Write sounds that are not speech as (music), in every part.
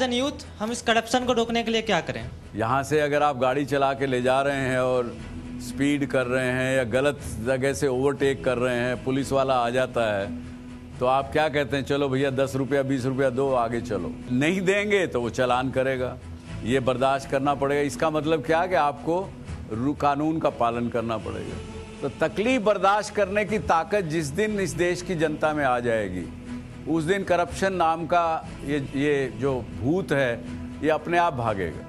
As an youth हम इस corruption को रोकने के लिए क्या करें यहाँ से अगर आप गाड़ी चला के ले जा रहे हैं और स्पीड कर रहे हैं या गलत जगह से ओवरटेक कर रहे हैं पुलिस वाला आ जाता है तो आप क्या कहते हैं चलो भैया दस रुपया बीस रुपया दो आगे चलो नहीं देंगे तो वो चलान करेगा ये बर्दाश्त करना पड़ेगा इसका मतलब क्या कि आपको कानून का पालन करना पड़ेगा तो तकलीफ बर्दाश्त करने की ताकत जिस दिन इस देश की जनता में आ जाएगी उस दिन करप्शन नाम का ये ये जो भूत है ये अपने आप भागेगा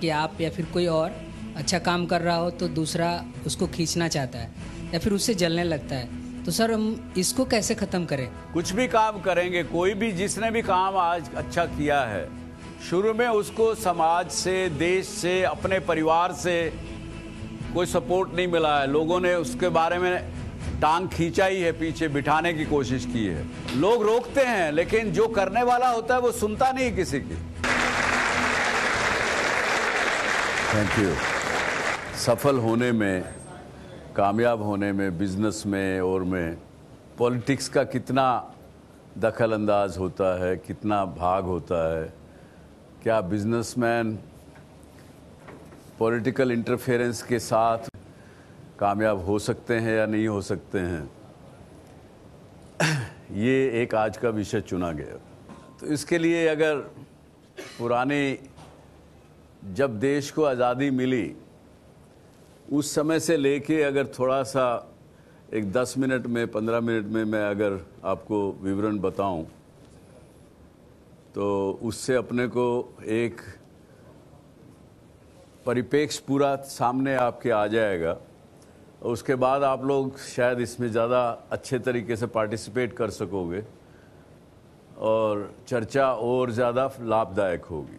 कि आप या फिर कोई और अच्छा काम कर रहा हो तो दूसरा उसको खींचना चाहता है या फिर उससे जलने लगता है तो सर हम इसको कैसे ख़त्म करें कुछ भी काम करेंगे कोई भी जिसने भी काम आज अच्छा किया है शुरू में उसको समाज से देश से अपने परिवार से कोई सपोर्ट नहीं मिला है लोगों ने उसके बारे में टांग खींचाई है पीछे बिठाने की कोशिश की है लोग रोकते हैं लेकिन जो करने वाला होता है वो सुनता नहीं किसी की थैंक यू सफल होने में कामयाब होने में बिजनेस में और में पॉलिटिक्स का कितना दखल अंदाज होता है कितना भाग होता है क्या बिजनेसमैन पॉलिटिकल इंटरफेरेंस के साथ कामयाब हो सकते हैं या नहीं हो सकते हैं (clears throat) ये एक आज का विषय चुना गया तो इसके लिए अगर पुराने जब देश को आज़ादी मिली उस समय से लेके अगर थोड़ा सा एक दस मिनट में पंद्रह मिनट में मैं अगर आपको विवरण बताऊं तो उससे अपने को एक परिपेक्ष पूरा सामने आपके आ जाएगा उसके बाद आप लोग शायद इसमें ज़्यादा अच्छे तरीके से पार्टिसिपेट कर सकोगे और चर्चा और ज़्यादा लाभदायक होगी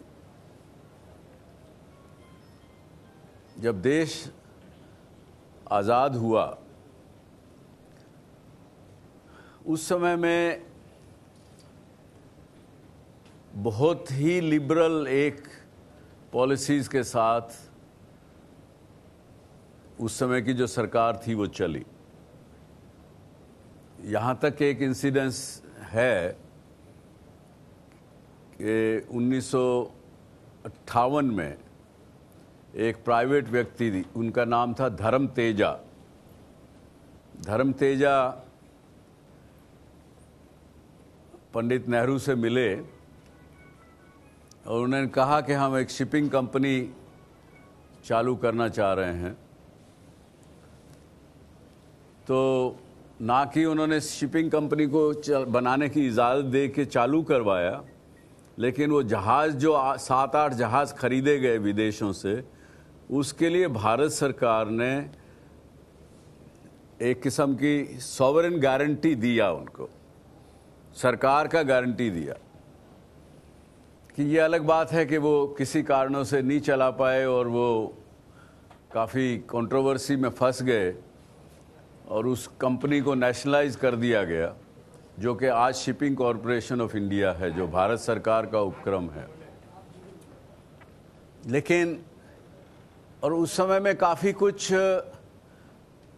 जब देश आज़ाद हुआ उस समय में बहुत ही लिबरल एक पॉलिसीज़ के साथ उस समय की जो सरकार थी वो चली यहाँ तक एक इंसिडेंस है कि उन्नीस में एक प्राइवेट व्यक्ति थी उनका नाम था धर्म तेजा धर्म तेजा पंडित नेहरू से मिले और उन्होंने कहा कि हम एक शिपिंग कंपनी चालू करना चाह रहे हैं तो ना कि उन्होंने शिपिंग कंपनी को बनाने की इजाज़त दे के चालू करवाया लेकिन वो जहाज़ जो सात आठ जहाज़ खरीदे गए विदेशों से उसके लिए भारत सरकार ने एक किस्म की सॉवरन गारंटी दिया उनको सरकार का गारंटी दिया कि ये अलग बात है कि वो किसी कारणों से नहीं चला पाए और वो काफ़ी कंट्रोवर्सी में फंस गए और उस कंपनी को नेशनलाइज कर दिया गया जो कि आज शिपिंग कॉरपोरेशन ऑफ इंडिया है जो भारत सरकार का उपक्रम है लेकिन और उस समय में काफ़ी कुछ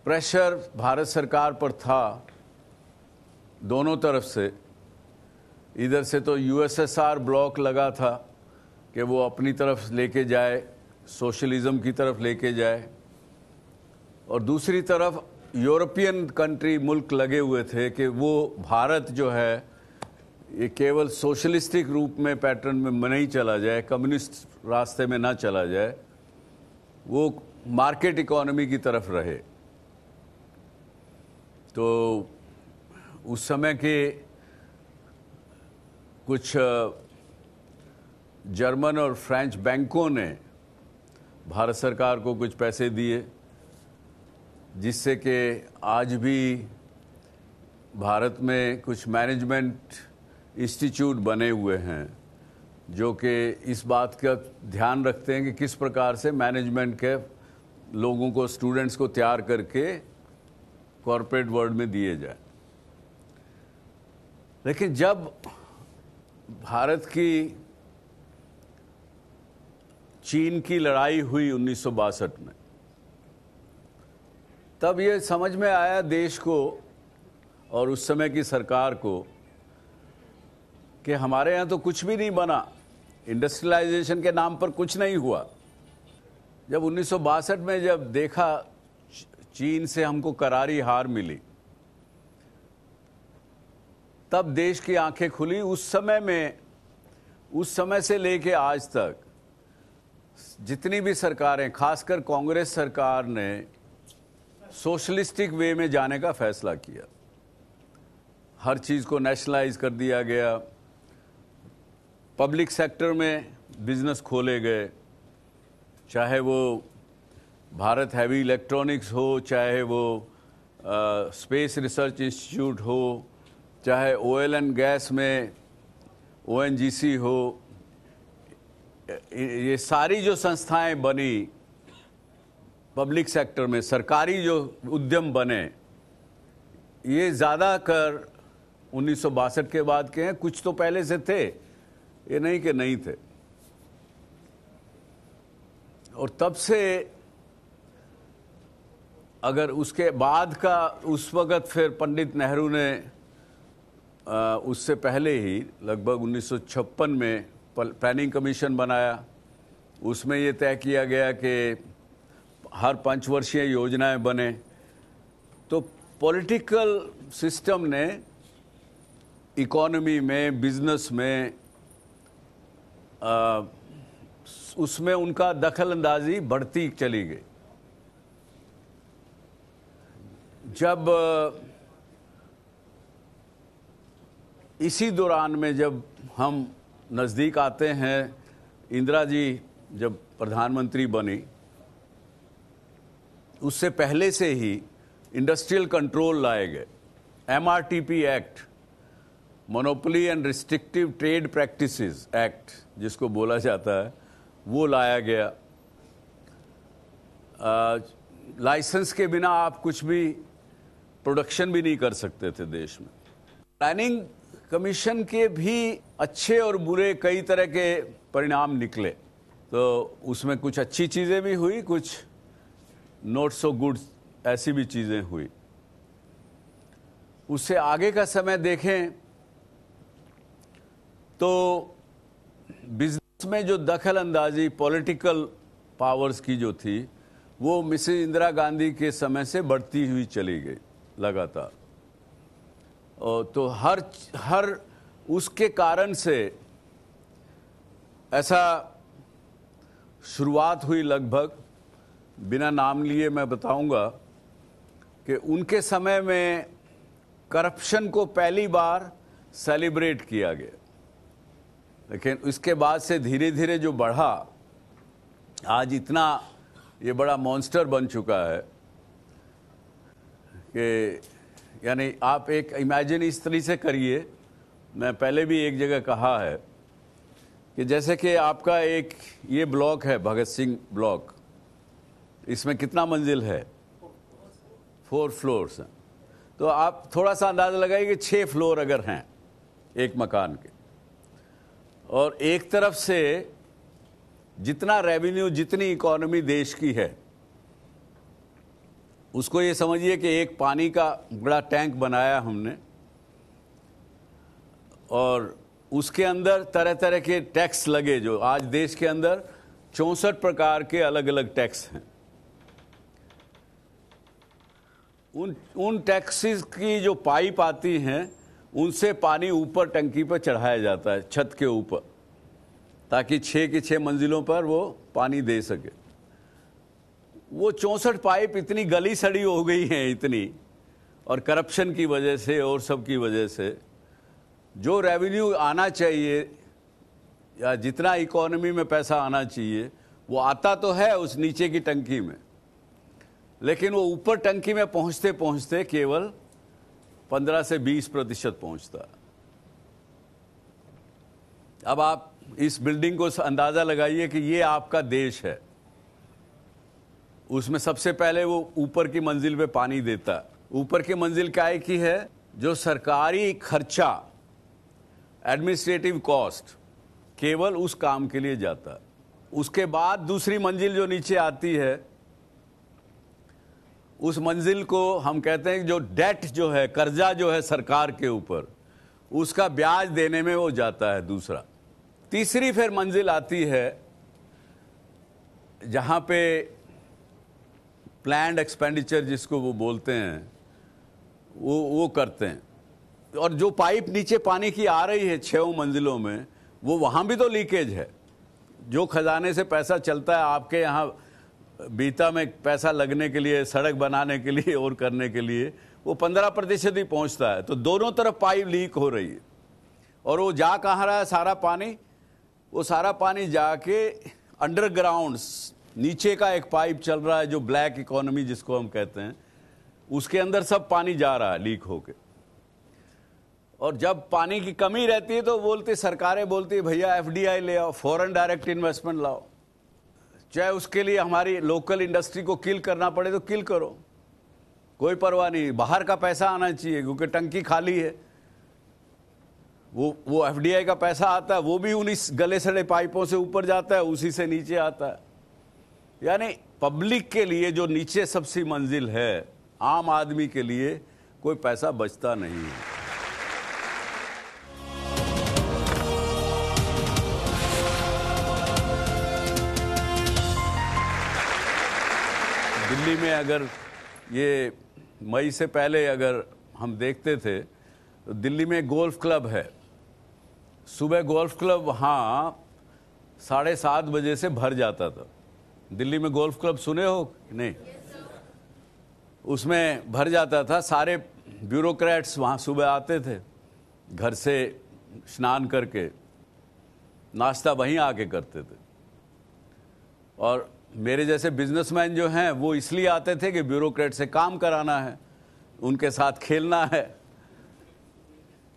प्रेशर भारत सरकार पर था दोनों तरफ से इधर से तो यूएसएसआर ब्लॉक लगा था कि वो अपनी तरफ लेके जाए सोशलिज्म की तरफ लेके जाए और दूसरी तरफ यूरोपियन कंट्री मुल्क लगे हुए थे कि वो भारत जो है ये केवल सोशलिस्टिक रूप में पैटर्न में नहीं चला जाए कम्युनिस्ट रास्ते में ना चला जाए वो मार्केट इकोनॉमी की तरफ रहे तो उस समय के कुछ जर्मन और फ्रेंच बैंकों ने भारत सरकार को कुछ पैसे दिए जिससे कि आज भी भारत में कुछ मैनेजमेंट इंस्टीट्यूट बने हुए हैं जो कि इस बात का ध्यान रखते हैं कि किस प्रकार से मैनेजमेंट के लोगों को स्टूडेंट्स को तैयार करके कॉरपोरेट वर्ल्ड में दिए जाए लेकिन जब भारत की चीन की लड़ाई हुई उन्नीस में तब ये समझ में आया देश को और उस समय की सरकार को कि हमारे यहाँ तो कुछ भी नहीं बना इंडस्ट्रियलाइजेशन के नाम पर कुछ नहीं हुआ जब उन्नीस में जब देखा चीन से हमको करारी हार मिली तब देश की आंखें खुली उस समय में उस समय से लेके आज तक जितनी भी सरकारें खासकर कांग्रेस सरकार ने सोशलिस्टिक वे में जाने का फैसला किया हर चीज़ को नेशनलाइज कर दिया गया पब्लिक सेक्टर में बिजनेस खोले गए चाहे वो भारत हैवी इलेक्ट्रॉनिक्स हो चाहे वो स्पेस रिसर्च इंस्टीट्यूट हो चाहे ओएल एंड गैस में ओएनजीसी हो ये सारी जो संस्थाएं बनी पब्लिक सेक्टर में सरकारी जो उद्यम बने ये ज़्यादा कर उन्नीस के बाद के हैं कुछ तो पहले से थे ये नहीं कि नहीं थे और तब से अगर उसके बाद का उस वक़्त फिर पंडित नेहरू ने आ, उससे पहले ही लगभग उन्नीस में प्लानिंग कमीशन बनाया उसमें ये तय किया गया कि हर पंचवर्षीय योजनाएं बने तो पॉलिटिकल सिस्टम ने इकोनॉमी में बिजनेस में आ, उसमें उनका दखल अंदाजी बढ़ती चली गई जब इसी दौरान में जब हम नज़दीक आते हैं इंदिरा जी जब प्रधानमंत्री बनी उससे पहले से ही इंडस्ट्रियल कंट्रोल लाए गए M act monopoly and restrictive trade practices act जिसको बोला जाता है वो लाया गया लाइसेंस के बिना आप कुछ भी प्रोडक्शन भी नहीं कर सकते थे देश में प्लानिंग कमीशन के भी अच्छे और बुरे कई तरह के परिणाम निकले तो उसमें कुछ अच्छी चीज़ें भी हुई कुछ नॉट सो गुड ऐसी भी चीज़ें हुई उससे आगे का समय देखें तो बिजनेस में जो दखल अंदाजी पॉलिटिकल पावर्स की जो थी वो मिसेज इंदिरा गांधी के समय से बढ़ती हुई चली गई लगातार तो हर हर उसके कारण से ऐसा शुरुआत हुई लगभग बिना नाम लिए मैं बताऊंगा कि उनके समय में करप्शन को पहली बार सेलिब्रेट किया गया लेकिन उसके बाद से धीरे धीरे जो बढ़ा आज इतना ये बड़ा मॉन्स्टर बन चुका है कि यानी आप एक इमेजिन इस तरीके से करिए मैं पहले भी एक जगह कहा है कि जैसे कि आपका एक ये ब्लॉक है भगत सिंह ब्लॉक इसमें कितना मंजिल है फोर फ्लोर्स हैं तो आप थोड़ा सा अंदाज़ा लगाइए कि छः फ्लोर अगर हैं एक मकान के और एक तरफ से जितना रेवेन्यू जितनी इकोनॉमी देश की है उसको ये समझिए कि एक पानी का बड़ा टैंक बनाया हमने और उसके अंदर तरह तरह के टैक्स लगे जो आज देश के अंदर चौंसठ प्रकार के अलग अलग टैक्स हैं उन उन टैक्सीज की जो पाइप आती हैं उनसे पानी ऊपर टंकी पर चढ़ाया जाता है छत के ऊपर ताकि छः की छः मंजिलों पर वो पानी दे सके वो चौंसठ पाइप इतनी गली सड़ी हो गई हैं इतनी और करप्शन की वजह से और सब की वजह से जो रेवेन्यू आना चाहिए या जितना इकोनॉमी में पैसा आना चाहिए वो आता तो है उस नीचे की टंकी में लेकिन वो ऊपर टंकी में पहुंचते पहुंचते केवल 15 से 20 प्रतिशत पहुंचता अब आप इस बिल्डिंग को अंदाज़ा लगाइए कि ये आपका देश है उसमें सबसे पहले वो ऊपर की मंजिल पे पानी देता ऊपर की मंजिल काय की है जो सरकारी खर्चा एडमिनिस्ट्रेटिव कॉस्ट केवल उस काम के लिए जाता उसके बाद दूसरी मंजिल जो नीचे आती है उस मंजिल को हम कहते हैं जो डेट जो है कर्जा जो है सरकार के ऊपर उसका ब्याज देने में वो जाता है दूसरा तीसरी फिर मंजिल आती है जहाँ पे प्लान एक्सपेंडिचर जिसको वो बोलते हैं वो वो करते हैं और जो पाइप नीचे पानी की आ रही है छः मंजिलों में वो वहाँ भी तो लीकेज है जो खजाने से पैसा चलता है आपके यहाँ बीता में पैसा लगने के लिए सड़क बनाने के लिए और करने के लिए वो पंद्रह प्रतिशत ही पहुंचता है तो दोनों तरफ पाइप लीक हो रही है और वो जा कहाँ रहा है सारा पानी वो सारा पानी जाके अंडरग्राउंड नीचे का एक पाइप चल रहा है जो ब्लैक इकोनॉमी जिसको हम कहते हैं उसके अंदर सब पानी जा रहा है लीक होके और जब पानी की कमी रहती है तो बोलते सरकारें बोलती भैया एफडीआई ले आओ फॉरेन डायरेक्ट इन्वेस्टमेंट लाओ चाहे उसके लिए हमारी लोकल इंडस्ट्री को किल करना पड़े तो किल करो कोई परवाह नहीं बाहर का पैसा आना चाहिए क्योंकि टंकी खाली है वो वो एफडीआई का पैसा आता है वो भी उन्हीं गले सड़े पाइपों से ऊपर जाता है उसी से नीचे आता है यानी पब्लिक के लिए जो नीचे सबसे मंजिल है आम आदमी के लिए कोई पैसा बचता नहीं है दिल्ली में अगर ये मई से पहले अगर हम देखते थे तो दिल्ली में गोल्फ क्लब है सुबह गोल्फ क्लब वहाँ साढ़े सात बजे से भर जाता था दिल्ली में गोल्फ क्लब सुने हो कि नहीं उसमें भर जाता था सारे ब्यूरोक्रेट्स वहाँ सुबह आते थे घर से स्नान करके नाश्ता वहीं आके करते थे और मेरे जैसे बिजनेसमैन जो हैं वो इसलिए आते थे कि ब्यूरोक्रेट से काम कराना है उनके साथ खेलना है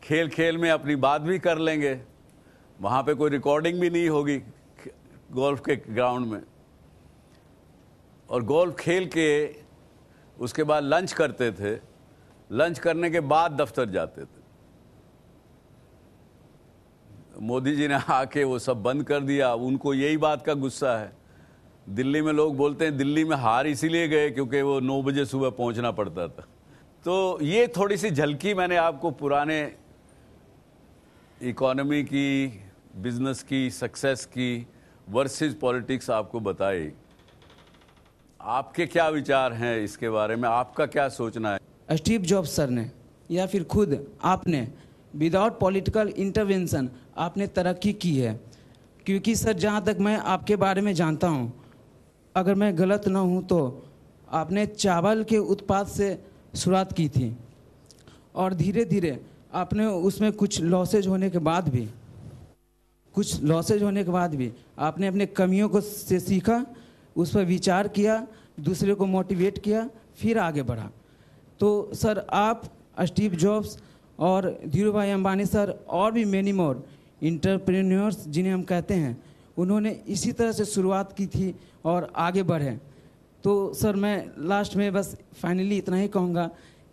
खेल खेल में अपनी बात भी कर लेंगे वहाँ पे कोई रिकॉर्डिंग भी नहीं होगी गोल्फ के ग्राउंड में और गोल्फ खेल के उसके बाद लंच करते थे लंच करने के बाद दफ्तर जाते थे मोदी जी ने आके वो सब बंद कर दिया उनको यही बात का गुस्सा है दिल्ली में लोग बोलते हैं दिल्ली में हार इसीलिए गए क्योंकि वो नौ बजे सुबह पहुंचना पड़ता था तो ये थोड़ी सी झलकी मैंने आपको पुराने इकोनॉमी की बिजनेस की सक्सेस की वर्सेस पॉलिटिक्स आपको बताई आपके क्या विचार हैं इसके बारे में आपका क्या सोचना है स्टीव जॉब सर ने या फिर खुद आपने विदाउट पॉलिटिकल इंटरवेंशन आपने तरक्की की है क्योंकि सर जहाँ तक मैं आपके बारे में जानता हूँ अगर मैं गलत ना हूँ तो आपने चावल के उत्पाद से शुरुआत की थी और धीरे धीरे आपने उसमें कुछ लॉसेज होने के बाद भी कुछ लॉसेज होने के बाद भी आपने अपने कमियों को से सीखा उस पर विचार किया दूसरे को मोटिवेट किया फिर आगे बढ़ा तो सर आप स्टीव जॉब्स और धीरू भाई अम्बानी सर और भी मैनी मोर इंटरप्रेन्योर्स जिन्हें हम कहते हैं उन्होंने इसी तरह से शुरुआत की थी और आगे बढ़े तो सर मैं लास्ट में बस फाइनली इतना ही कहूँगा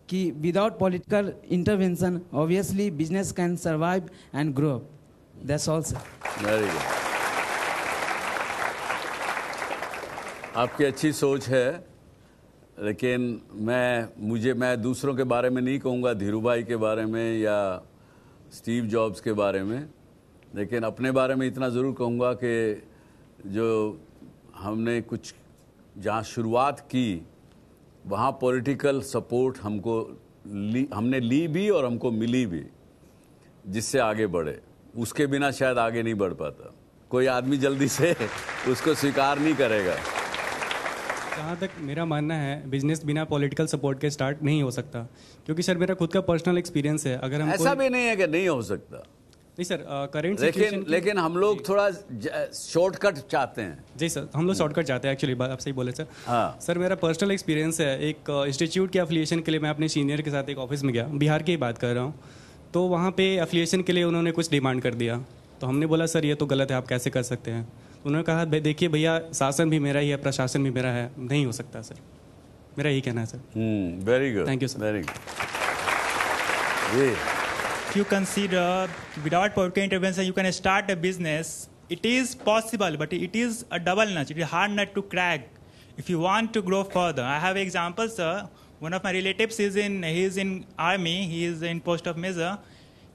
कि without political intervention obviously business can survive and grow up that's all sir very good आपकी अच्छी सोच है लेकिन मैं मुझे मैं दूसरों के बारे में नहीं कहूँगा धीरू भाई के बारे में या स्टीव जॉब्स के बारे में लेकिन अपने बारे में इतना ज़रूर कहूँगा कि जो हमने कुछ जहाँ शुरुआत की वहाँ पॉलिटिकल सपोर्ट हमको ली हमने ली भी और हमको मिली भी जिससे आगे बढ़े उसके बिना शायद आगे नहीं बढ़ पाता कोई आदमी जल्दी से उसको स्वीकार नहीं करेगा जहाँ तक मेरा मानना है बिजनेस बिना पॉलिटिकल सपोर्ट के स्टार्ट नहीं हो सकता क्योंकि सर मेरा खुद का पर्सनल एक्सपीरियंस है अगर हम ऐसा भी नहीं है कि नहीं हो सकता नहीं सर करेंट uh, लेकिन लेकिन हम लोग थोड़ा शॉर्टकट चाहते हैं जी सर हम लोग शॉर्टकट हम्म। चाहते हैं एक्चुअली आप सही बोले सर हाँ सर मेरा पर्सनल एक्सपीरियंस है एक इंस्टीट्यूट के अफिलिएशन के लिए मैं अपने सीनियर के साथ एक ऑफिस में गया बिहार की ही बात कर रहा हूँ तो वहाँ पे अफिलिएशन के लिए उन्होंने कुछ डिमांड कर दिया तो हमने बोला सर ये तो गलत है आप कैसे कर सकते हैं तो उन्होंने कहा देखिए भैया शासन भी मेरा ही है प्रशासन भी मेरा है नहीं हो सकता सर मेरा यही कहना है sir very good thank you sir very good you consider without political intervention, you can start a business. It is possible, but it is a double nut. It is hard nut to crack. If you want to grow further, I have examples, sir. One of my relatives is in, he is in army, he is in post of major.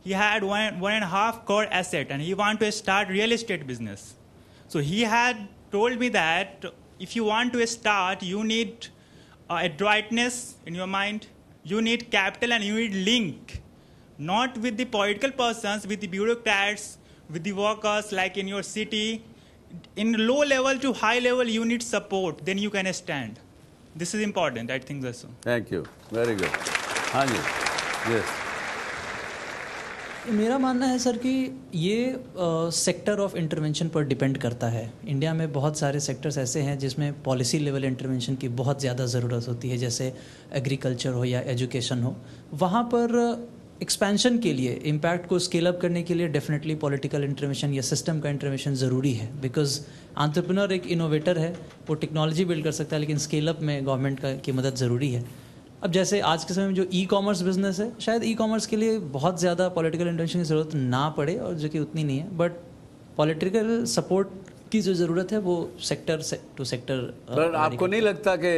He had one, one and a half core asset and he want to start real estate business. So he had told me that if you want to start, you need uh, adroitness in your mind, you need capital and you need link not with the political persons, with the bureaucrats, with the workers, like in your city. In low level to high level, you need support, then you can stand. This is important, I think so Thank you. Very good. haan ji Yes. मेरा मानना है sir कि ये sector of intervention पर depend करता है India में बहुत सारे सेक्टर्स ऐसे हैं जिसमें पॉलिसी लेवल इंटरवेंशन की बहुत ज़्यादा ज़रूरत होती है जैसे एग्रीकल्चर हो या एजुकेशन हो वहाँ पर एक्सपेंशन के लिए इम्पैक्ट को स्केल अप करने के लिए डेफिनेटली पॉलिटिकल इंटरवेंशन या सिस्टम का इंटरवेंशन ज़रूरी है बिकॉज आंट्रप्रनर एक इनोवेटर है वो टेक्नोलॉजी बिल्ड कर सकता है लेकिन स्केल अप में गवर्नमेंट का की मदद ज़रूरी है अब जैसे आज के समय में जो ई कॉमर्स बिजनेस है शायद ई कॉमर्स के लिए बहुत ज़्यादा पॉलिटिकल इंटरवेंशन की ज़रूरत ना पड़े और जो कि उतनी नहीं है बट पॉलिटिकल सपोर्ट की जो ज़रूरत है वो सेक्टर से, टू सेक्टर uh, आपको नहीं लगता कि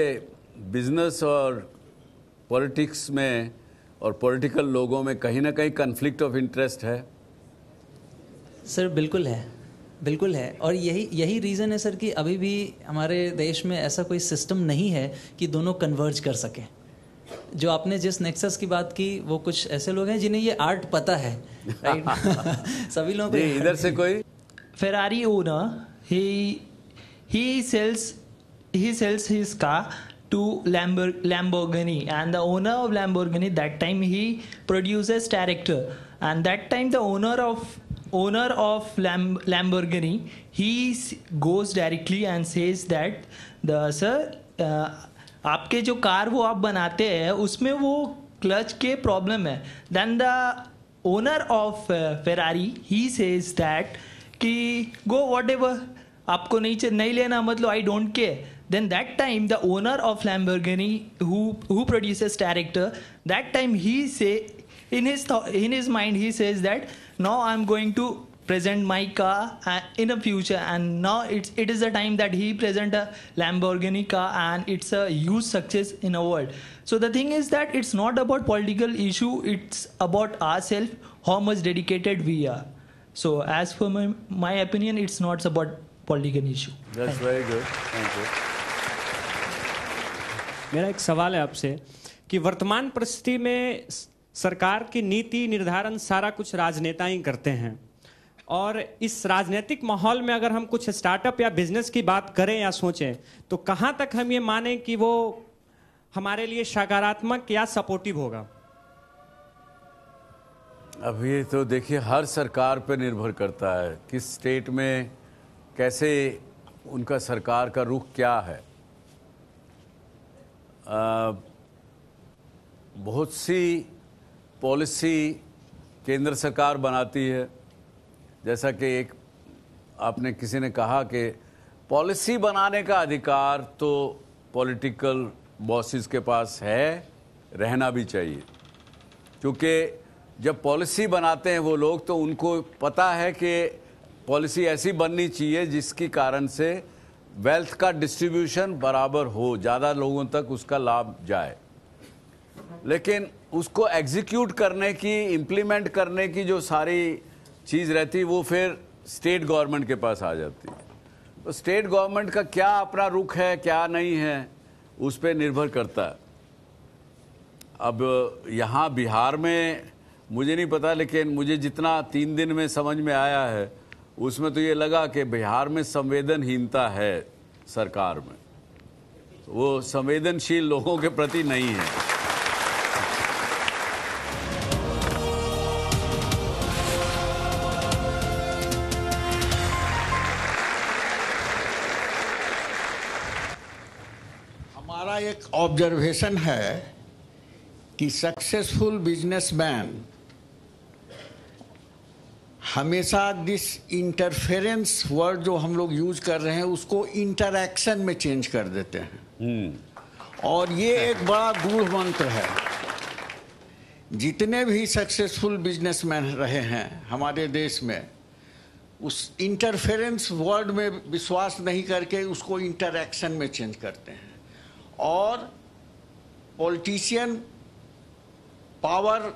बिजनेस और पॉलिटिक्स में और पॉलिटिकल लोगों में कहीं ना कहीं कन्फ्लिक्ट ऑफ इंटरेस्ट है सर बिल्कुल है बिल्कुल है और यही यही रीज़न है सर कि अभी भी हमारे देश में ऐसा कोई सिस्टम नहीं है कि दोनों कन्वर्ज कर सकें जो आपने जिस नेक्सस की बात की वो कुछ ऐसे लोग हैं जिन्हें ये आर्ट पता है (laughs) सभी लोग इधर से कोई Ferrari owner he he sells he sells his car to Lambor- Lamborghini, and the owner of Lamborghini that time he produces character. and that time the owner of owner of Lam- Lamborghini he goes directly and says that the sir uh, आपके जो car वो आप बनाते हैं उसमें वो clutch के problem है then the owner of Ferrari he says that कि गो वॉट एवर आपको नहीं नहीं लेना मतलब I don't care then that time the owner of Lamborghini who who produces character that time he say in his th- in his mind he says that now I'm going to present my car uh, in a future and now it's it is the time that he present a Lamborghini car and it's a huge success in a world so the thing is that it's not about political issue it's about ourselves how much dedicated we are so as for my, my opinion it's not about political issue that's Thank very you. good मेरा एक सवाल है आपसे कि वर्तमान परिस्थिति में सरकार की नीति निर्धारण सारा कुछ राजनेता ही करते हैं और इस राजनीतिक माहौल में अगर हम कुछ स्टार्टअप या बिजनेस की बात करें या सोचें तो कहाँ तक हम ये माने कि वो हमारे लिए सकारात्मक या सपोर्टिव होगा अभी तो देखिए हर सरकार पर निर्भर करता है किस स्टेट में कैसे उनका सरकार का रुख क्या है बहुत सी पॉलिसी केंद्र सरकार बनाती है जैसा कि एक आपने किसी ने कहा कि पॉलिसी बनाने का अधिकार तो पॉलिटिकल बॉसेस के पास है रहना भी चाहिए क्योंकि जब पॉलिसी बनाते हैं वो लोग तो उनको पता है कि पॉलिसी ऐसी बननी चाहिए जिसकी कारण से वेल्थ का डिस्ट्रीब्यूशन बराबर हो ज़्यादा लोगों तक उसका लाभ जाए लेकिन उसको एग्जीक्यूट करने की इम्प्लीमेंट करने की जो सारी चीज़ रहती वो फिर स्टेट गवर्नमेंट के पास आ जाती है तो स्टेट गवर्नमेंट का क्या अपना रुख है क्या नहीं है उस पर निर्भर करता है अब यहाँ बिहार में मुझे नहीं पता लेकिन मुझे जितना तीन दिन में समझ में आया है उसमें तो ये लगा कि बिहार में संवेदनहीनता है सरकार में वो संवेदनशील लोगों के प्रति नहीं है हमारा एक ऑब्जर्वेशन है कि सक्सेसफुल बिजनेसमैन हमेशा दिस इंटरफेरेंस वर्ड जो हम लोग यूज कर रहे हैं उसको इंटरैक्शन में चेंज कर देते हैं हम्म। और ये एक बड़ा गूढ़ मंत्र है जितने भी सक्सेसफुल बिजनेसमैन रहे हैं हमारे देश में उस इंटरफेरेंस वर्ड में विश्वास नहीं करके उसको इंटरैक्शन में चेंज करते हैं और पॉलिटिशियन पावर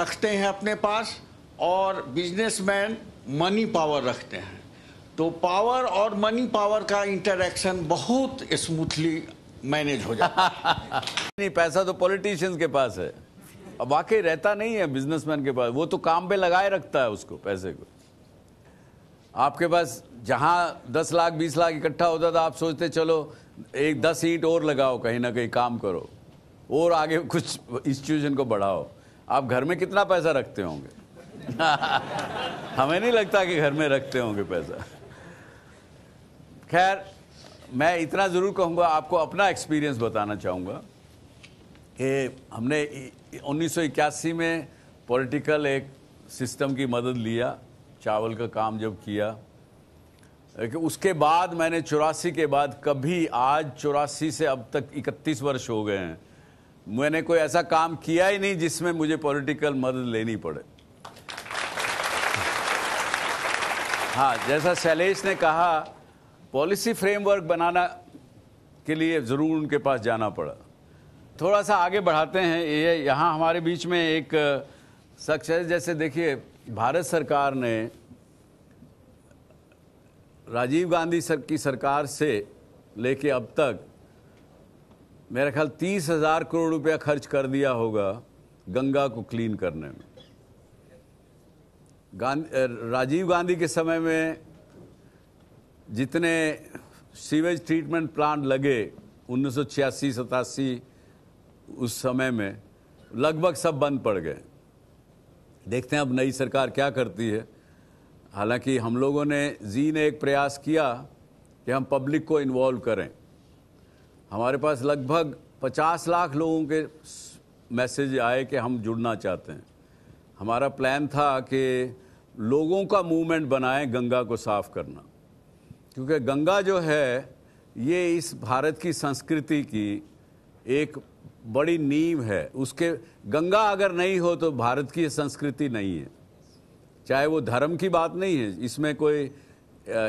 रखते हैं अपने पास और बिजनेसमैन मनी पावर रखते हैं तो पावर और मनी पावर का इंटरेक्शन बहुत स्मूथली मैनेज हो जाता है (laughs) नहीं पैसा तो पॉलिटिशियंस के पास है वाकई रहता नहीं है बिजनेसमैन के पास वो तो काम पे लगाए रखता है उसको पैसे को आपके पास जहां दस लाख बीस लाख इकट्ठा होता था आप सोचते चलो एक दस ईट और लगाओ कहीं ना कहीं काम करो और आगे कुछ इंस्टीट्यूशन को बढ़ाओ आप घर में कितना पैसा रखते होंगे (laughs) हमें नहीं लगता कि घर में रखते होंगे पैसा खैर मैं इतना ज़रूर कहूंगा आपको अपना एक्सपीरियंस बताना चाहूँगा कि हमने 1981 में पॉलिटिकल एक सिस्टम की मदद लिया चावल का काम जब किया कि उसके बाद मैंने चौरासी के बाद कभी आज चौरासी से अब तक 31 वर्ष हो गए हैं मैंने कोई ऐसा काम किया ही नहीं जिसमें मुझे पॉलिटिकल मदद लेनी पड़े हाँ जैसा शैलेश ने कहा पॉलिसी फ्रेमवर्क बनाना के लिए ज़रूर उनके पास जाना पड़ा थोड़ा सा आगे बढ़ाते हैं ये यहाँ हमारे बीच में एक शख्स है जैसे देखिए भारत सरकार ने राजीव गांधी सर की सरकार से लेके अब तक मेरा ख्याल तीस हज़ार करोड़ रुपया खर्च कर दिया होगा गंगा को क्लीन करने में गांधी राजीव गांधी के समय में जितने सीवेज ट्रीटमेंट प्लांट लगे उन्नीस सौ छियासी सतासी उस समय में लगभग सब बंद पड़ गए देखते हैं अब नई सरकार क्या करती है हालांकि हम लोगों ने जी ने एक प्रयास किया कि हम पब्लिक को इन्वॉल्व करें हमारे पास लगभग 50 लाख लोगों के मैसेज आए कि हम जुड़ना चाहते हैं हमारा प्लान था कि लोगों का मूवमेंट बनाएं गंगा को साफ करना क्योंकि गंगा जो है ये इस भारत की संस्कृति की एक बड़ी नींव है उसके गंगा अगर नहीं हो तो भारत की संस्कृति नहीं है चाहे वो धर्म की बात नहीं है इसमें कोई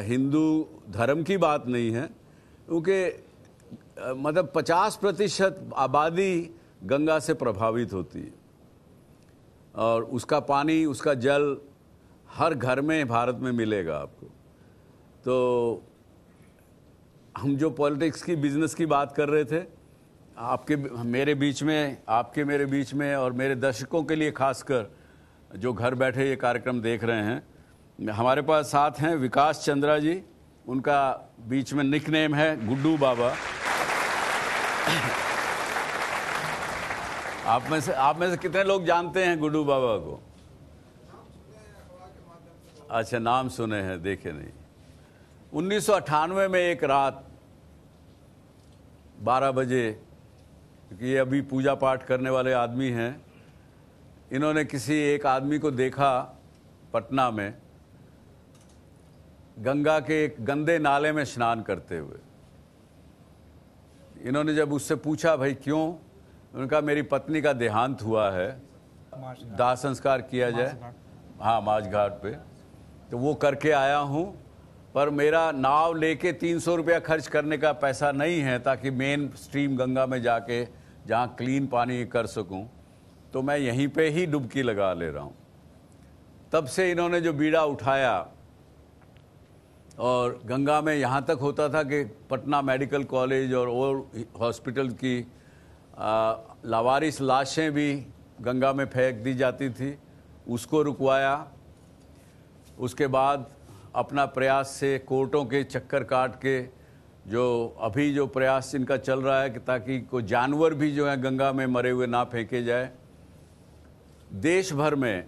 हिंदू धर्म की बात नहीं है क्योंकि मतलब 50 प्रतिशत आबादी गंगा से प्रभावित होती है और उसका पानी उसका जल हर घर में भारत में मिलेगा आपको तो हम जो पॉलिटिक्स की बिजनेस की बात कर रहे थे आपके मेरे बीच में आपके मेरे बीच में और मेरे दर्शकों के लिए खासकर जो घर बैठे ये कार्यक्रम देख रहे हैं हमारे पास साथ हैं विकास चंद्रा जी उनका बीच में निक नेम है गुड्डू बाबा आप में से आप में से कितने लोग जानते हैं गुड्डू बाबा को अच्छा नाम सुने हैं देखे नहीं उन्नीस में एक रात 12 बजे क्योंकि ये अभी पूजा पाठ करने वाले आदमी हैं इन्होंने किसी एक आदमी को देखा पटना में गंगा के एक गंदे नाले में स्नान करते हुए इन्होंने जब उससे पूछा भाई क्यों उनका मेरी पत्नी का देहांत हुआ है दाह संस्कार किया जाए हाँ माझ घाट पे तो वो करके आया हूँ पर मेरा नाव लेके तीन सौ रुपया खर्च करने का पैसा नहीं है ताकि मेन स्ट्रीम गंगा में जाके जहाँ क्लीन पानी कर सकूँ तो मैं यहीं पे ही डुबकी लगा ले रहा हूँ तब से इन्होंने जो बीड़ा उठाया और गंगा में यहाँ तक होता था कि पटना मेडिकल कॉलेज और और हॉस्पिटल की लावारिस लाशें भी गंगा में फेंक दी जाती थी उसको रुकवाया उसके बाद अपना प्रयास से कोर्टों के चक्कर काट के जो अभी जो प्रयास इनका चल रहा है कि ताकि कोई जानवर भी जो है गंगा में मरे हुए ना फेंके जाए देश भर में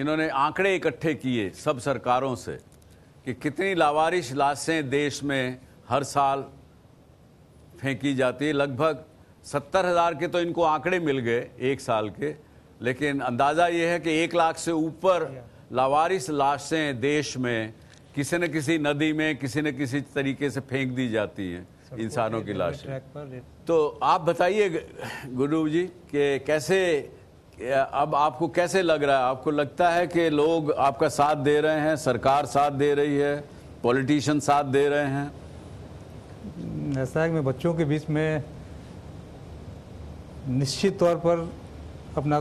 इन्होंने आंकड़े इकट्ठे किए सब सरकारों से कि कितनी लावारिश लाशें देश में हर साल फेंकी जाती है लगभग सत्तर हज़ार के तो इनको आंकड़े मिल गए एक साल के लेकिन अंदाज़ा ये है कि एक लाख से ऊपर लावारिस लाशें देश में किसी न किसी नदी में किसी न किसी तरीके से फेंक दी जाती हैं इंसानों की लाशें तो आप बताइए गुरु जी कि कैसे अब आपको कैसे लग रहा है आपको लगता है कि लोग आपका साथ दे रहे हैं सरकार साथ दे रही है पॉलिटिशियन साथ दे रहे हैं ऐसा है कि मैं बच्चों के बीच में निश्चित तौर पर अपना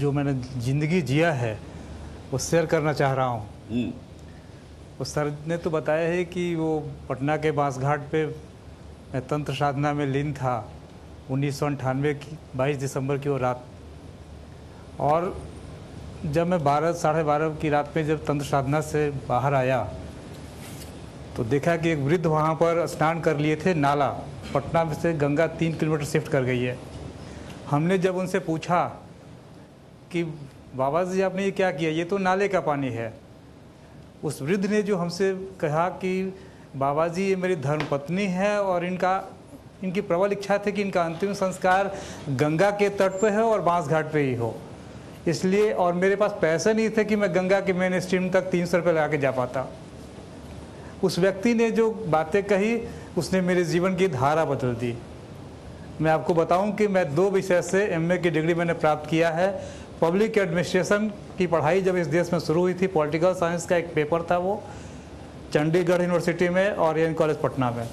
जो मैंने ज़िंदगी जिया है वो शेयर करना चाह रहा हूँ हम्म। वो सर ने तो बताया है कि वो पटना के बांसघाट पे मैं तंत्र साधना में लीन था उन्नीस सौ अंठानवे की बाईस दिसंबर की वो रात और जब मैं बारह साढ़े बारह की रात में जब तंत्र साधना से बाहर आया तो देखा कि एक वृद्ध वहाँ पर स्नान कर लिए थे नाला पटना से गंगा तीन किलोमीटर शिफ्ट कर गई है हमने जब उनसे पूछा कि बाबा जी आपने ये क्या किया ये तो नाले का पानी है उस वृद्ध ने जो हमसे कहा कि बाबा जी ये मेरी धर्मपत्नी है और इनका इनकी प्रबल इच्छा थी कि इनका अंतिम संस्कार गंगा के तट पर है और बांस घाट पर ही हो इसलिए और मेरे पास पैसे नहीं थे कि मैं गंगा के मेन स्ट्रीम तक तीन सौ रुपये लगा के जा पाता उस व्यक्ति ने जो बातें कही उसने मेरे जीवन की धारा बदल दी मैं आपको बताऊं कि मैं दो विषय से एमए की डिग्री मैंने प्राप्त किया है पब्लिक एडमिनिस्ट्रेशन की पढ़ाई जब इस देश में शुरू हुई थी पॉलिटिकल साइंस का एक पेपर था वो चंडीगढ़ यूनिवर्सिटी में और एन कॉलेज पटना में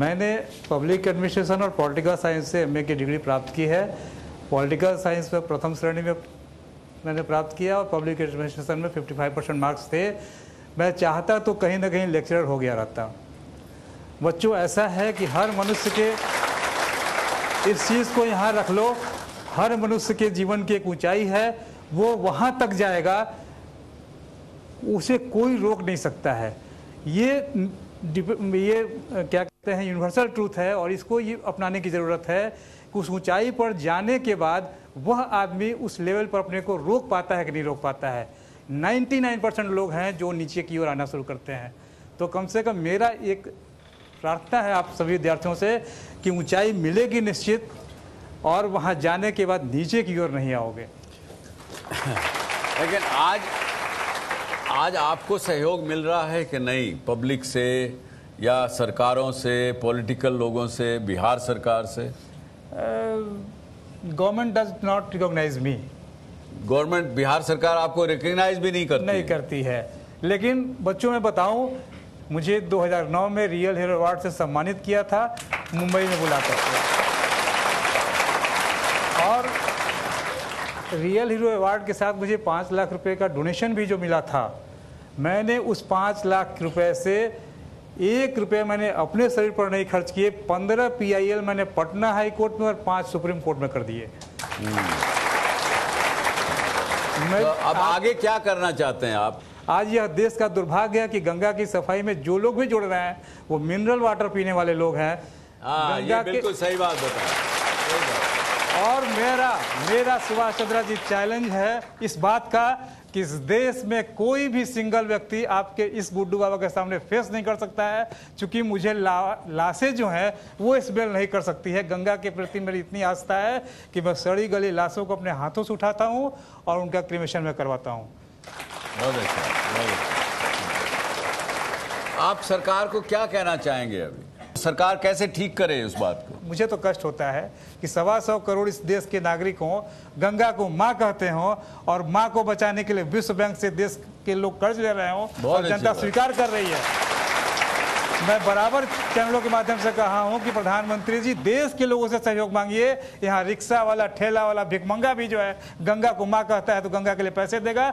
मैंने पब्लिक एडमिनिस्ट्रेशन और पॉलिटिकल साइंस से एम की डिग्री प्राप्त की है पॉलिटिकल साइंस में प्रथम श्रेणी में मैंने प्राप्त किया और पब्लिक एडमिनिस्ट्रेशन में 55 परसेंट मार्क्स थे मैं चाहता तो कहीं ना कहीं लेक्चरर हो गया रहता बच्चों ऐसा है कि हर मनुष्य के इस चीज़ को यहाँ रख लो हर मनुष्य के जीवन की एक ऊंचाई है वो वहाँ तक जाएगा उसे कोई रोक नहीं सकता है ये ये क्या कहते हैं यूनिवर्सल ट्रूथ है और इसको ये अपनाने की ज़रूरत है कि उस ऊंचाई पर जाने के बाद वह आदमी उस लेवल पर अपने को रोक पाता है कि नहीं रोक पाता है 99 परसेंट लोग हैं जो नीचे की ओर आना शुरू करते हैं तो कम से कम मेरा एक प्रार्थना है आप सभी विद्यार्थियों से कि ऊंचाई मिलेगी निश्चित और वहाँ जाने के बाद नीचे की ओर नहीं आओगे लेकिन आज आज आपको सहयोग मिल रहा है कि नहीं पब्लिक से या सरकारों से पॉलिटिकल लोगों से बिहार सरकार से government does not recognise me government Bihar सरकार आपको रिकॉग्नाइज भी नहीं करती नहीं करती है लेकिन बच्चों में बताऊं मुझे 2009 में रियल हीरो अवार्ड से सम्मानित किया था मुंबई में बुलाकर रियल हीरो अवार्ड के साथ मुझे पाँच लाख रुपए का डोनेशन भी जो मिला था मैंने उस पाँच लाख रुपए से एक रुपये मैंने अपने शरीर पर नहीं खर्च किए पंद्रह पीआईएल मैंने पटना हाई कोर्ट में और पाँच सुप्रीम कोर्ट में कर दिए हम्म। मैं तो अब आगे क्या करना चाहते हैं आप आज यह देश का दुर्भाग्य है कि गंगा की सफाई में जो लोग भी जुड़ रहे हैं वो मिनरल वाटर पीने वाले लोग हैं आ, हाँ, ये बिल्कुल सही बात बता और मेरा मेरा सुभाष चंद्रा जी चैलेंज है इस बात का कि इस देश में कोई भी सिंगल व्यक्ति आपके इस गुड्डू बाबा के सामने फेस नहीं कर सकता है क्योंकि मुझे ला लाशें जो हैं वो स्मेल नहीं कर सकती है गंगा के प्रति मेरी इतनी आस्था है कि मैं सड़ी गली लाशों को अपने हाथों से उठाता हूँ और उनका क्रिमेशन में करवाता हूँ अच्छा, बहुत अच्छा आप सरकार को क्या कहना चाहेंगे अभी सरकार कैसे ठीक करे उस बात को मुझे तो कष्ट होता है कि सवा सौ करोड़ इस देश के नागरिक हो गंगा को माँ कहते हो और माँ को बचाने के लिए विश्व बैंक से देश के लोग कर्ज ले रहे हो और जनता स्वीकार कर रही है मैं बराबर चैनलों के माध्यम से कहा हूं कि प्रधानमंत्री जी देश के लोगों से सहयोग मांगिए यहाँ रिक्शा वाला ठेला वाला भिकमंगा भी जो है गंगा को माँ कहता है तो गंगा के लिए पैसे देगा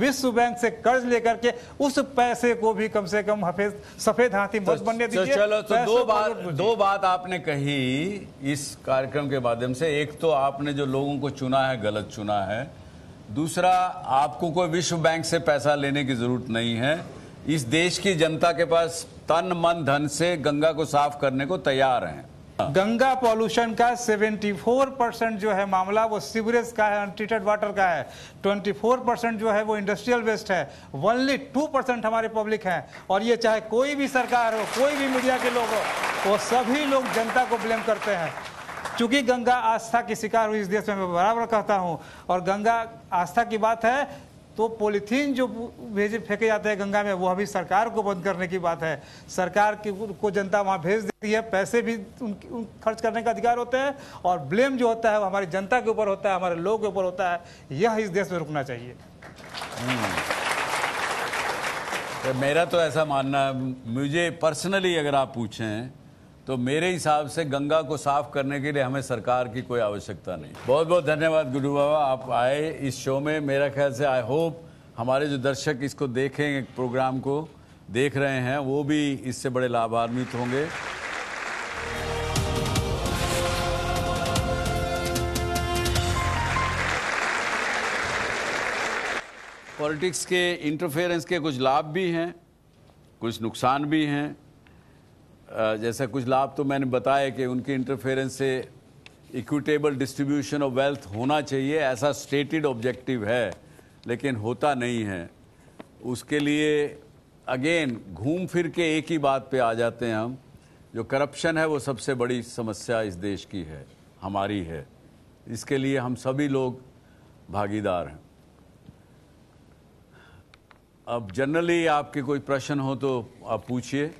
विश्व बैंक से कर्ज लेकर के उस पैसे को भी कम से कम हफेज सफेद हाथी मत तो बनने दीजिए चलो तो दो बात दो बात आपने कही इस कार्यक्रम के माध्यम से एक तो आपने जो लोगों को चुना है गलत चुना है दूसरा आपको कोई विश्व बैंक से पैसा लेने की जरूरत नहीं है इस देश की जनता के पास तन मन धन से गंगा को साफ करने को तैयार हैं गंगा पॉल्यूशन का 74 परसेंट जो है मामला वो सीवरेज का है अनट्रीटेड वाटर का है 24 परसेंट जो है वो इंडस्ट्रियल वेस्ट है वनली 2 परसेंट हमारे पब्लिक हैं और ये चाहे कोई भी सरकार हो कोई भी मीडिया के लोग हो वो सभी लोग जनता को ब्लेम करते हैं चूंकि गंगा आस्था की शिकार हुई इस देश में मैं बराबर कहता हूँ और गंगा आस्था की बात है तो पॉलीथीन जो भेजे फेंके जाते हैं गंगा में वो अभी सरकार को बंद करने की बात है सरकार की को जनता वहाँ भेज देती है पैसे भी उन, उन खर्च करने का अधिकार होता है और ब्लेम जो होता है वो हमारी जनता के ऊपर होता है हमारे लोगों के ऊपर होता है यह इस देश में रुकना चाहिए हम्म। तो मेरा तो ऐसा मानना है मुझे पर्सनली अगर आप पूछें तो मेरे हिसाब से गंगा को साफ करने के लिए हमें सरकार की कोई आवश्यकता नहीं बहुत बहुत धन्यवाद गुरु बाबा आप आए इस शो में मेरा ख्याल से आई होप हमारे जो दर्शक इसको देखें प्रोग्राम को देख रहे हैं वो भी इससे बड़े लाभान्वित होंगे पॉलिटिक्स के इंटरफेरेंस के कुछ लाभ भी हैं कुछ नुकसान भी हैं जैसा कुछ लाभ तो मैंने बताया कि उनके इंटरफेरेंस से इक्विटेबल डिस्ट्रीब्यूशन ऑफ वेल्थ होना चाहिए ऐसा स्टेटेड ऑब्जेक्टिव है लेकिन होता नहीं है उसके लिए अगेन घूम फिर के एक ही बात पे आ जाते हैं हम जो करप्शन है वो सबसे बड़ी समस्या इस देश की है हमारी है इसके लिए हम सभी लोग भागीदार हैं अब जनरली आपके कोई प्रश्न हो तो आप पूछिए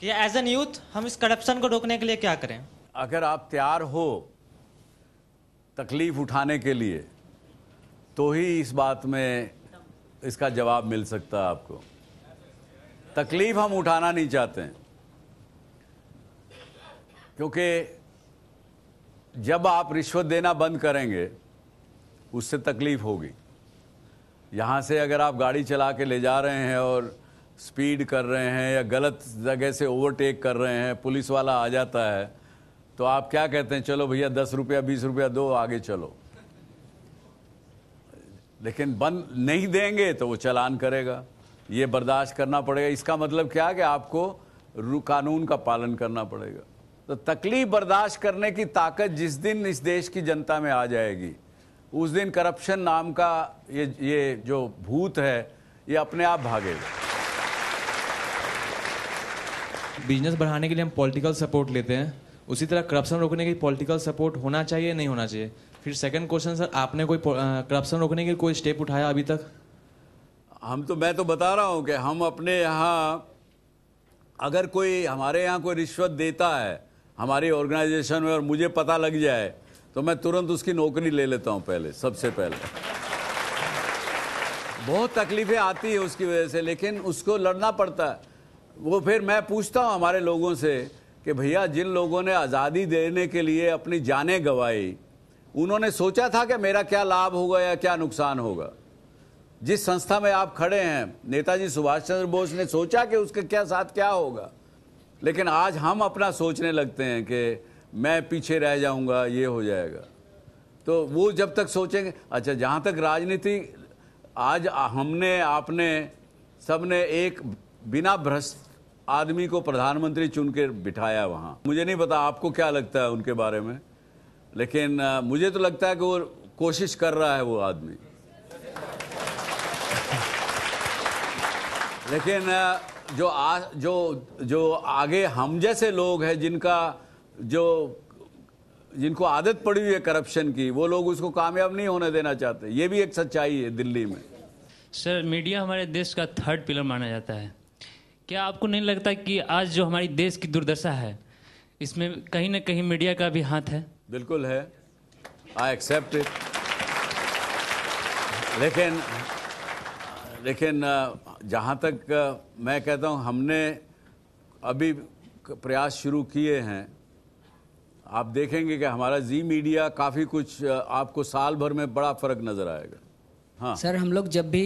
कि एज एन यूथ हम इस करप्शन को रोकने के लिए क्या करें अगर आप तैयार हो तकलीफ उठाने के लिए तो ही इस बात में इसका जवाब मिल सकता है आपको तकलीफ हम उठाना नहीं चाहते हैं क्योंकि जब आप रिश्वत देना बंद करेंगे उससे तकलीफ होगी यहाँ से अगर आप गाड़ी चला के ले जा रहे हैं और स्पीड कर रहे हैं या गलत जगह से ओवरटेक कर रहे हैं पुलिस वाला आ जाता है तो आप क्या कहते हैं चलो भैया दस रुपया बीस रुपया दो आगे चलो लेकिन बंद नहीं देंगे तो वो चलान करेगा ये बर्दाश्त करना पड़ेगा इसका मतलब क्या कि आपको कानून का पालन करना पड़ेगा तो तकलीफ बर्दाश्त करने की ताकत जिस दिन इस देश की जनता में आ जाएगी उस दिन करप्शन नाम का ये ये जो भूत है ये अपने आप भागेगा बिजनेस बढ़ाने के लिए हम पॉलिटिकल सपोर्ट लेते हैं उसी तरह करप्शन रोकने के लिए पॉलिटिकल सपोर्ट होना चाहिए नहीं होना चाहिए फिर सेकंड क्वेश्चन सर आपने कोई करप्शन रोकने के लिए कोई स्टेप उठाया अभी तक हम तो मैं तो बता रहा हूँ कि हम अपने यहाँ अगर कोई हमारे यहाँ कोई रिश्वत देता है हमारी ऑर्गेनाइजेशन में और मुझे पता लग जाए तो मैं तुरंत उसकी नौकरी ले लेता हूँ पहले सबसे पहले बहुत तकलीफें आती है उसकी वजह से लेकिन उसको लड़ना पड़ता है वो फिर मैं पूछता हूँ हमारे लोगों से कि भैया जिन लोगों ने आज़ादी देने के लिए अपनी जानें गंवाई उन्होंने सोचा था कि मेरा क्या लाभ होगा या क्या नुकसान होगा जिस संस्था में आप खड़े हैं नेताजी सुभाष चंद्र बोस ने सोचा कि उसके क्या साथ क्या होगा लेकिन आज हम अपना सोचने लगते हैं कि मैं पीछे रह जाऊंगा ये हो जाएगा तो वो जब तक सोचेंगे अच्छा जहाँ तक राजनीति आज हमने आपने सबने एक बिना भ्रष्ट आदमी को प्रधानमंत्री चुन के बिठाया वहाँ मुझे नहीं पता आपको क्या लगता है उनके बारे में लेकिन मुझे तो लगता है कि वो कोशिश कर रहा है वो आदमी (laughs) लेकिन जो आ, जो जो आगे हम जैसे लोग हैं जिनका जो जिनको आदत पड़ी हुई है करप्शन की वो लोग उसको कामयाब नहीं होने देना चाहते ये भी एक सच्चाई है दिल्ली में सर मीडिया हमारे देश का थर्ड पिलर माना जाता है क्या आपको नहीं लगता कि आज जो हमारी देश की दुर्दशा है इसमें कहीं ना कहीं मीडिया का भी हाथ है बिल्कुल है आई एक्सेप्ट इट लेकिन लेकिन जहाँ तक मैं कहता हूँ हमने अभी प्रयास शुरू किए हैं आप देखेंगे कि हमारा जी मीडिया काफ़ी कुछ आपको साल भर में बड़ा फर्क नज़र आएगा हाँ सर हम लोग जब भी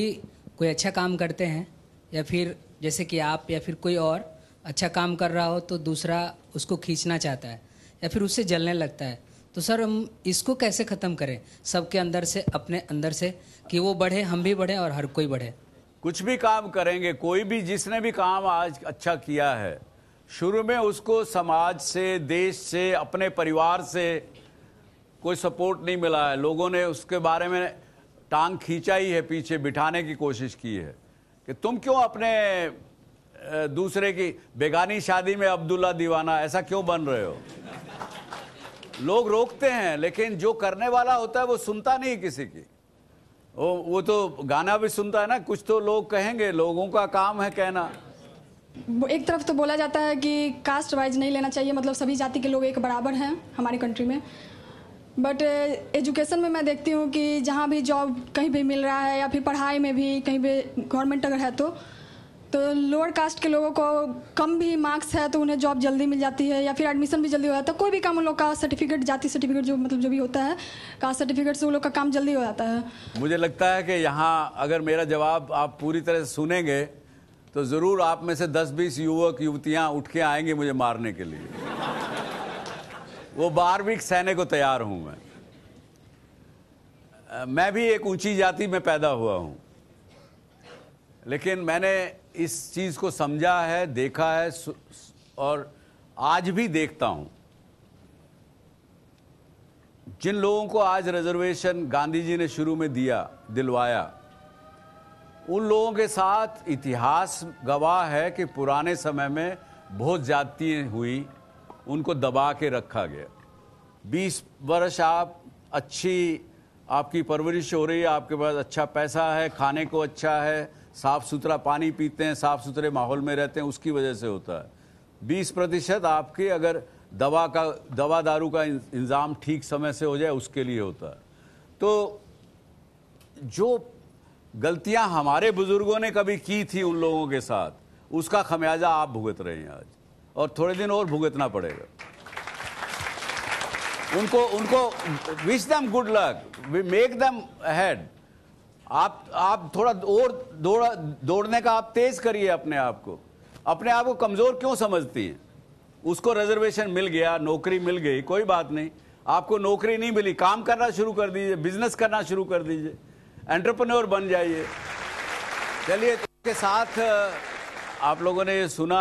कोई अच्छा काम करते हैं या फिर जैसे कि आप या फिर कोई और अच्छा काम कर रहा हो तो दूसरा उसको खींचना चाहता है या फिर उससे जलने लगता है तो सर हम इसको कैसे ख़त्म करें सबके अंदर से अपने अंदर से कि वो बढ़े हम भी बढ़े और हर कोई बढ़े कुछ भी काम करेंगे कोई भी जिसने भी काम आज अच्छा किया है शुरू में उसको समाज से देश से अपने परिवार से कोई सपोर्ट नहीं मिला है लोगों ने उसके बारे में टांग खींचा ही है पीछे बिठाने की कोशिश की है कि तुम क्यों अपने दूसरे की बेगानी शादी में अब्दुल्ला दीवाना ऐसा क्यों बन रहे हो लोग रोकते हैं लेकिन जो करने वाला होता है वो सुनता नहीं किसी की वो वो तो गाना भी सुनता है ना कुछ तो लोग कहेंगे लोगों का काम है कहना एक तरफ तो बोला जाता है कि कास्ट वाइज नहीं लेना चाहिए मतलब सभी जाति के लोग एक बराबर हैं हमारी कंट्री में बट एजुकेशन uh, में मैं देखती हूँ कि जहाँ भी जॉब कहीं भी मिल रहा है या फिर पढ़ाई में भी कहीं भी गवर्नमेंट अगर है तो तो लोअर कास्ट के लोगों को कम भी मार्क्स है तो उन्हें जॉब जल्दी मिल जाती है या फिर एडमिशन भी जल्दी हो जाता है कोई भी काम उन लोग का सर्टिफिकेट जाति सर्टिफिकेट जो मतलब जो भी होता है कास्ट सर्टिफिकेट से उन लोग का काम जल्दी हो जाता है मुझे लगता है कि यहाँ अगर मेरा जवाब आप पूरी तरह से सुनेंगे तो ज़रूर आप में से दस बीस युवक युवतियाँ उठ के आएंगी मुझे मारने के लिए वो बारहवीं सहने को तैयार हूं मैं मैं भी एक ऊंची जाति में पैदा हुआ हूं लेकिन मैंने इस चीज़ को समझा है देखा है और आज भी देखता हूं जिन लोगों को आज रिजर्वेशन गांधी जी ने शुरू में दिया दिलवाया उन लोगों के साथ इतिहास गवाह है कि पुराने समय में बहुत जातियाँ हुई उनको दबा के रखा गया 20 वर्ष आप अच्छी आपकी परवरिश हो रही है आपके पास अच्छा पैसा है खाने को अच्छा है साफ़ सुथरा पानी पीते हैं साफ़ सुथरे माहौल में रहते हैं उसकी वजह से होता है बीस प्रतिशत आपके अगर दवा का दवा दारू का इंतज़ाम ठीक समय से हो जाए उसके लिए होता है तो जो गलतियां हमारे बुज़ुर्गों ने कभी की थी उन लोगों के साथ उसका खमियाजा आप भुगत रहे हैं आज और थोड़े दिन और भुगतना पड़ेगा उनको उनको wish them good luck we make them had आप आप थोड़ा और दौड़ दौड़ने का आप तेज करिए अपने आप को अपने आप को कमज़ोर क्यों समझती हैं उसको रिजर्वेशन मिल गया नौकरी मिल गई कोई बात नहीं आपको नौकरी नहीं मिली काम करना शुरू कर दीजिए बिजनेस करना शुरू कर दीजिए एंटरप्रेन्योर बन जाइए चलिए तो के साथ आप लोगों ने ये सुना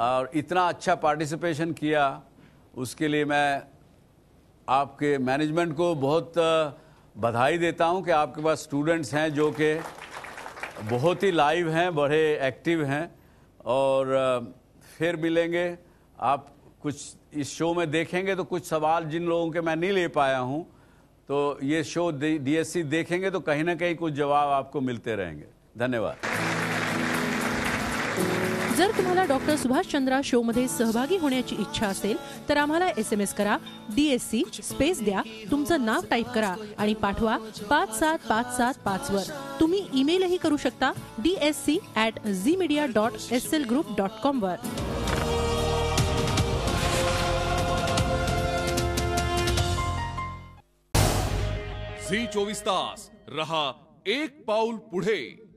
और इतना अच्छा पार्टिसिपेशन किया उसके लिए मैं आपके मैनेजमेंट को बहुत बधाई देता हूं कि आपके पास स्टूडेंट्स हैं जो कि बहुत ही लाइव हैं बड़े एक्टिव हैं और फिर मिलेंगे आप कुछ इस शो में देखेंगे तो कुछ सवाल जिन लोगों के मैं नहीं ले पाया हूं तो ये शो डीएससी देखेंगे तो कहीं ना कहीं कुछ जवाब आपको मिलते रहेंगे धन्यवाद जर तुम्हाला डॉक्टर सुभाषचंद्रा मध्ये सहभागी होण्याची इच्छा असेल तर आम्हाला एस एम एस करा डीएससी स्पेस द्या तुमचं नाव टाईप करा आणि पाठवा पाच सात पाच सात पाचवर तुम्ही ईमेलही करू शकता D S C at Zee media dot S L group dot कॉमवर झी चोवीस तास रहा एक पाऊल पुढे